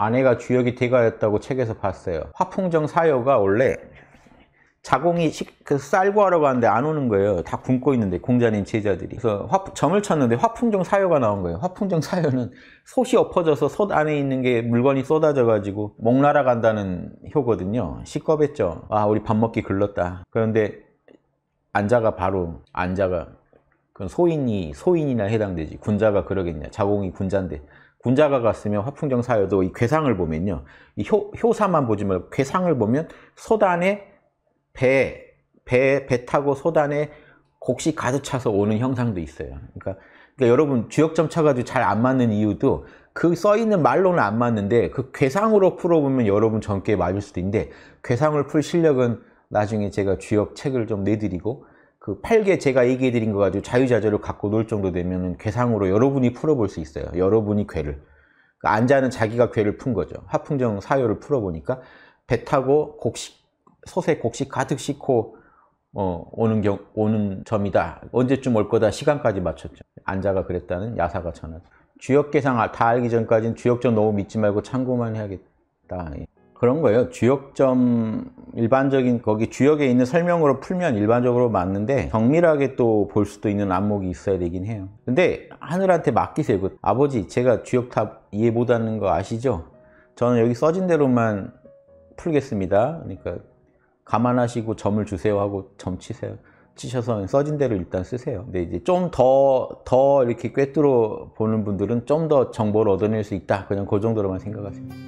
아내가 주역이 돼가였다고 책에서 봤어요. 화풍정 사요가 원래 자공이 식, 그 쌀고 하러 가는데 안 오는 거예요. 다 굶고 있는데 공자님 제자들이. 그래서 화, 점을 쳤는데 화풍정 사요가 나온 거예요. 화풍정 사요는 솥이 엎어져서 솥 안에 있는 게 물건이 쏟아져 가지고 목 날아간다는 효거든요. 시겁했죠. 아 우리 밥 먹기 글렀다. 그런데 안자가 바로 안자가 그건 소인이 소인이나 해당되지 군자가 그러겠냐. 자공이 군자인데 운자가 갔으면 화풍정 사여도 이 괴상을 보면요. 이 효, 효사만 보지 말고 괴상을 보면 소단에 배, 배, 배 타고 소단에 곡식 가득 차서 오는 형상도 있어요. 그러니까, 그러니까 여러분 주역점 차가지고 잘 안 맞는 이유도 그 써 있는 말로는 안 맞는데 그 괴상으로 풀어보면 여러분 젊게 맞을 수도 있는데 괴상을 풀 실력은 나중에 제가 주역 책을 좀 내드리고 그 8개 제가 얘기해 드린 거 가지고 자유자재로 갖고 놀 정도 되면 괴상으로 여러분이 풀어볼 수 있어요. 여러분이 괴를. 그러 그러니까 안자는 자기가 괴를 푼 거죠. 화풍정사유를 풀어보니까 배 타고 곡식, 소세 곡식 가득 싣고 어, 오는 경, 오는 점이다. 언제쯤 올 거다. 시간까지 맞췄죠. 안자가 그랬다는 야사가 전하죠. 주역 계상 아, 다 알기 전까지는 주역점 너무 믿지 말고 참고만 해야겠다. 예. 그런 거예요. 주역점 일반적인 거기 주역에 있는 설명으로 풀면 일반적으로 맞는데 정밀하게 또 볼 수도 있는 안목이 있어야 되긴 해요 근데 하늘한테 맡기세요 그 아버지 제가 주역탑 이해 못하는 거 아시죠? 저는 여기 써진 대로만 풀겠습니다 그러니까 감안하시고 점을 주세요 하고 점 치세요 치셔서 써진 대로 일단 쓰세요 근데 이제 좀 더더 더 이렇게 꿰뚫어 보는 분들은 좀 더 정보를 얻어낼 수 있다 그냥 그 정도로만 생각하세요